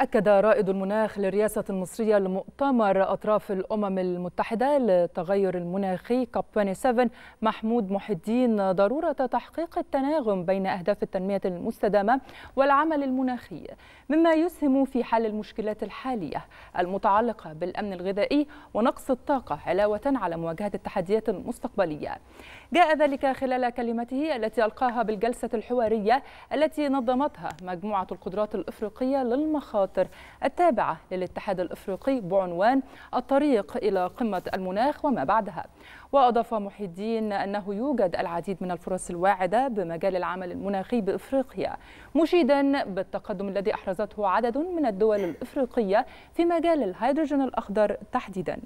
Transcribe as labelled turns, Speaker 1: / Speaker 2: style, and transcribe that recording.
Speaker 1: أكد رائد المناخ للرئاسة المصرية لمؤتمر أطراف الأمم المتحدة للتغير المناخي كاب 27 محمود محي الدين ضرورة تحقيق التناغم بين أهداف التنمية المستدامة والعمل المناخي مما يسهم في حل المشكلات الحالية المتعلقة بالأمن الغذائي ونقص الطاقة علاوة على مواجهة التحديات المستقبلية جاء ذلك خلال كلمته التي ألقاها بالجلسة الحوارية التي نظمتها مجموعة القدرات الإفريقية للمخاطر المخاطر التابعة للاتحاد الإفريقي بعنوان الطريق إلى قمة المناخ وما بعدها وأضاف محي الدين أنه يوجد العديد من الفرص الواعدة بمجال العمل المناخي بإفريقيا مشيدا بالتقدم الذي أحرزته عدد من الدول الإفريقية في مجال الهيدروجين الأخضر تحديداً